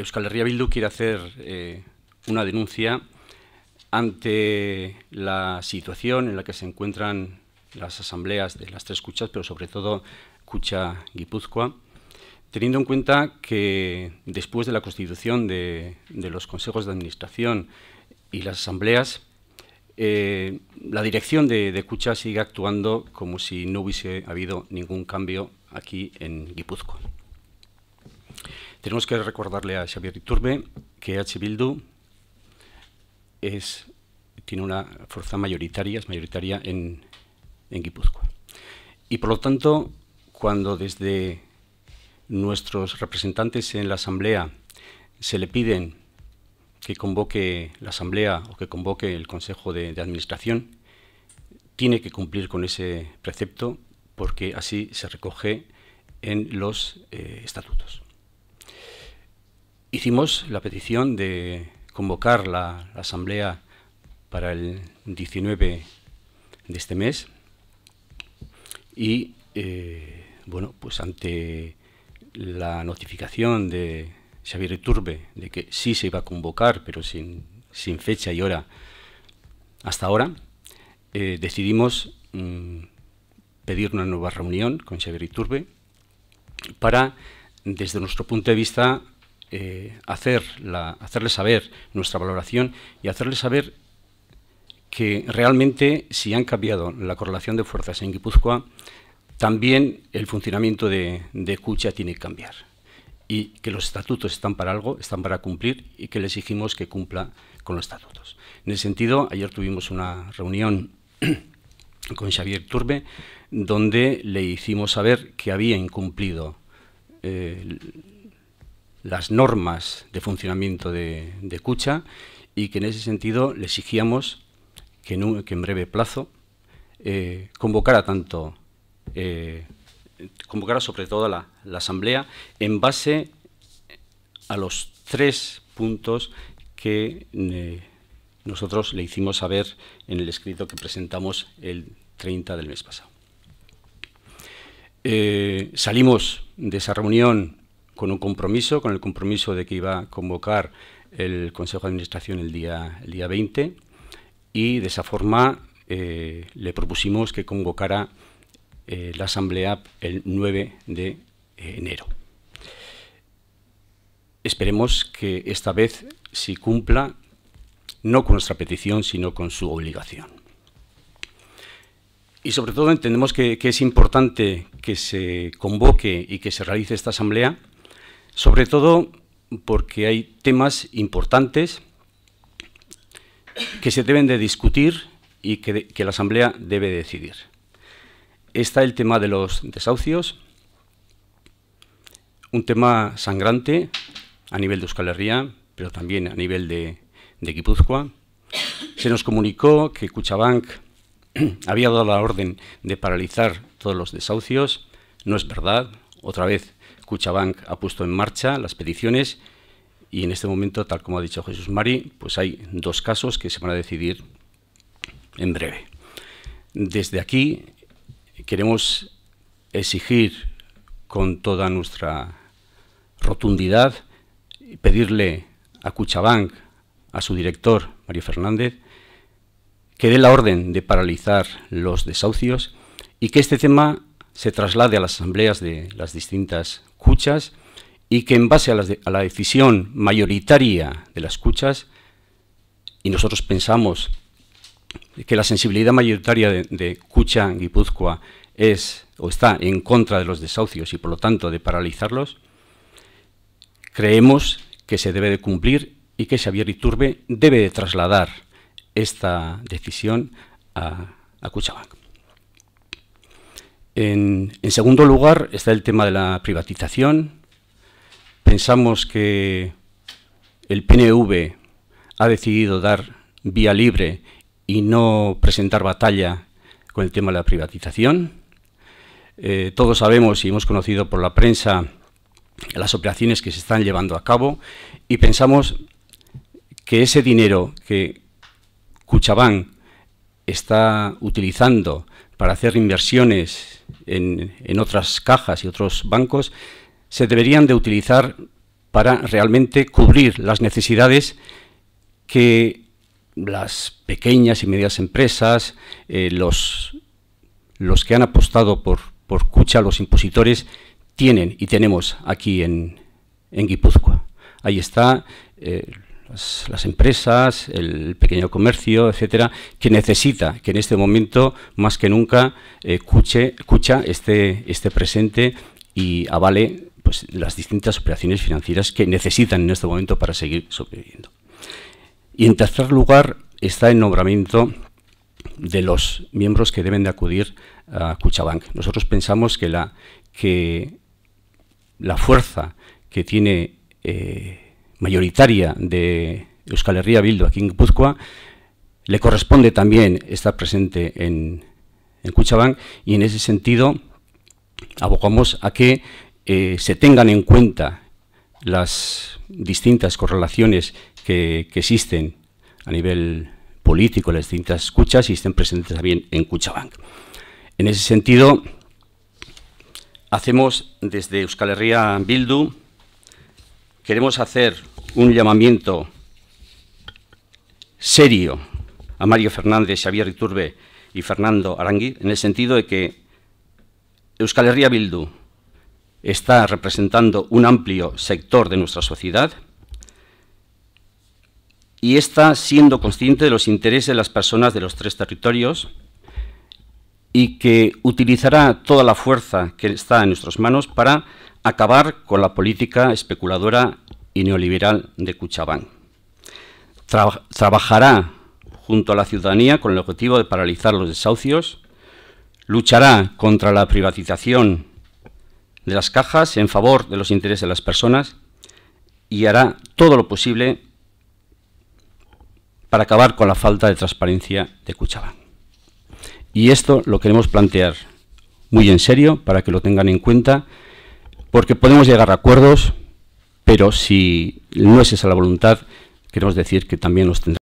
Euskal Herria Bildu quiere hacer eh, una denuncia ante la situación en la que se encuentran las asambleas de las tres cuchas, pero sobre todo Cucha Guipúzcoa, teniendo en cuenta que después de la constitución de, los consejos de administración y las asambleas, eh, la dirección de, de, Cucha sigue actuando como si no hubiese habido ningún cambio aquí en Guipúzcoa. Tenemos que recordarle a Xavier Iturbe que H. Bildu tiene una fuerza mayoritaria, es mayoritaria en, Guipúzcoa. Y por lo tanto, cuando desde nuestros representantes en la Asamblea se le piden que convoque la Asamblea o que convoque el Consejo de, Administración, tiene que cumplir con ese precepto porque así se recoge en los eh, estatutos. Hicimos la petición de convocar la, asamblea para el 19 de este mes y eh, bueno, pues ante la notificación de Xavier Iturbe de que sí se iba a convocar, pero sin, fecha y hora hasta ahora, eh, decidimos mm, pedir una nueva reunión con Xavier Iturbe para, desde nuestro punto de vista, eh, hacerle saber nuestra valoración y hacerle saber que realmente si han cambiado la correlación de fuerzas en Guipúzcoa, también el funcionamiento de, de Cucha tiene que cambiar y que los estatutos están para algo, están para cumplir y que le exigimos que cumpla con los estatutos. En ese sentido, ayer tuvimos una reunión con Xavier Turbe donde le hicimos saber que había incumplido eh, las normas de funcionamiento de, Cucha y que en ese sentido le exigíamos que en, breve plazo eh, convocara tanto, eh, convocara sobre todo la, la Asamblea en base a los tres puntos que eh, nosotros le hicimos saber en el escrito que presentamos el 30 del mes pasado. salimos de esa reunión con un compromiso, con el compromiso de que iba a convocar el Consejo de Administración el día, el día 20 y de esa forma eh, le propusimos que convocara eh, la Asamblea el 9 de eh, enero. Esperemos que esta vez se si cumpla, no con nuestra petición, sino con su obligación. Y sobre todo entendemos que, es importante que se convoque y que se realice esta asamblea sobre todo porque hay temas importantes que se deben de discutir y que, la Asamblea debe decidir. Está el tema de los desahucios, un tema sangrante a nivel de Euskal Herria, pero también a nivel de, de Guipúzcoa. Se nos comunicó que Cuchabank había dado la orden de paralizar todos los desahucios. No es verdad, otra vez, Cuchabank ha puesto en marcha las peticiones y en este momento, tal como ha dicho Jesús Mari, pues hay dos casos que se van a decidir en breve. Desde aquí queremos exigir con toda nuestra rotundidad pedirle a Cuchabank, a su director, Mario Fernández, que dé la orden de paralizar los desahucios y que este tema se traslade a las asambleas de las distintas cuchas y que en base a la, decisión mayoritaria de las cuchas, y nosotros pensamos que la sensibilidad mayoritaria de, Cucha Guipúzcoa es o está en contra de los desahucios y por lo tanto de paralizarlos, creemos que se debe de cumplir y que Xavier Iturbe debe de trasladar esta decisión a, a en, segundo lugar está el tema de la privatización. Pensamos que el PNV ha decidido dar vía libre y no presentar batalla con el tema de la privatización. Eh, todos sabemos y hemos conocido por la prensa las operaciones que se están llevando a cabo y pensamos que ese dinero que Cuchabán está utilizando para hacer inversiones en, otras cajas y otros bancos, se deberían de utilizar para realmente cubrir las necesidades que las pequeñas y medias empresas, eh, los, los que han apostado por, por Cucha, los impositores, tienen y tenemos aquí en, Guipúzcoa. Ahí está eh, pues, las, empresas, el pequeño comercio, etcétera, que necesita que en este momento, más que nunca, escuche eh, cucha este, este, presente y avale pues, las distintas operaciones financieras que necesitan en este momento para seguir sobreviviendo. Y en tercer lugar está el nombramiento de los miembros que deben de acudir a Cuchabank. Nosotros pensamos que la, que la fuerza que tiene eh, mayoritaria de Euskal Herria Bildu aquí en Guipúzcoa, le corresponde también estar presente en, en y en ese sentido abogamos a que eh, se tengan en cuenta las distintas correlaciones que, existen a nivel político, las distintas escuchas y estén presentes también en Cuchabank. En ese sentido, hacemos desde Euskal Herria Bildu, queremos hacer un llamamiento serio a Mario Fernández, Xavier Iturbe y Fernando Arangui, en el sentido de que Euskal Herria Bildu está representando un amplio sector de nuestra sociedad y está siendo consciente de los intereses de las personas de los tres territorios y que utilizará toda la fuerza que está en nuestras manos para acabar con la política especuladora y neoliberal de Cuchabán. trabajará junto a la ciudadanía con el objetivo de paralizar los desahucios, luchará contra la privatización de las cajas en favor de los intereses de las personas y hará todo lo posible para acabar con la falta de transparencia de Cuchabán. Y esto lo queremos plantear muy en serio para que lo tengan en cuenta, porque podemos llegar a acuerdos pero si no es esa la voluntad, queremos decir que también los tendrá.